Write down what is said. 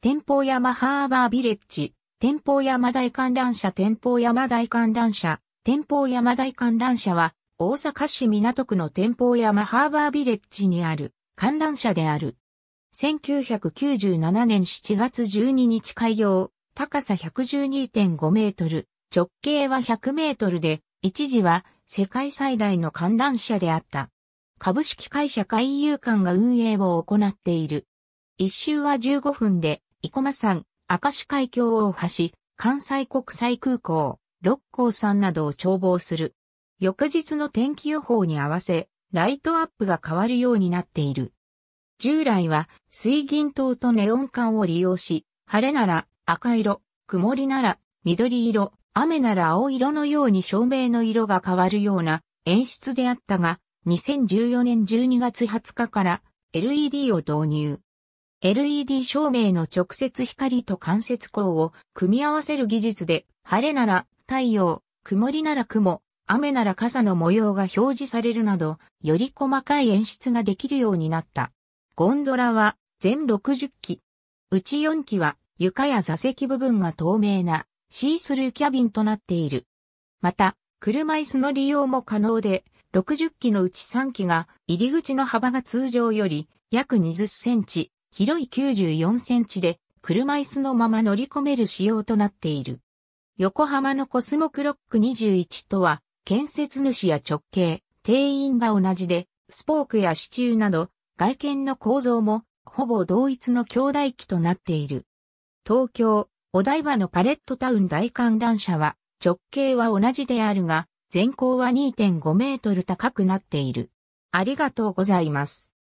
天保山ハーバービレッジ、天保山大観覧車天保山大観覧車、天保山大観覧車は、大阪市港区の天保山ハーバービレッジにある観覧車である。1997年7月12日開業、高さ112.5メートル、直径は100メートルで、一時は世界最大の観覧車であった。株式会社海遊館が運営を行っている。一周は15分で、生駒山、明石海峡大橋、関西国際空港、六甲山などを眺望する。翌日の天気予報に合わせ、ライトアップが変わるようになっている。従来は水銀灯とネオン管を利用し、晴れなら赤色、曇りなら緑色、雨なら青色のように照明の色が変わるような演出であったが、2014年12月20日から LED を導入。LED 照明の直接光と間接光を組み合わせる技術で、晴れなら太陽、曇りなら雲、雨なら傘の模様が表示されるなど、より細かい演出ができるようになった。ゴンドラは全60機。うち4機は床や座席部分が透明なシースルーキャビンとなっている。また、車椅子の利用も可能で、60機のうち3機が入り口の幅が通常より約20センチ、広い94センチで、車椅子のまま乗り込める仕様となっている。横浜のコスモクロック21とは、建設主や直径、定員が同じで、スポークや支柱など、外見の構造も、ほぼ同一の兄弟機となっている。東京、お台場のパレットタウン大観覧車は、直径は同じであるが、全高は2.5メートル高くなっている。ありがとうございます。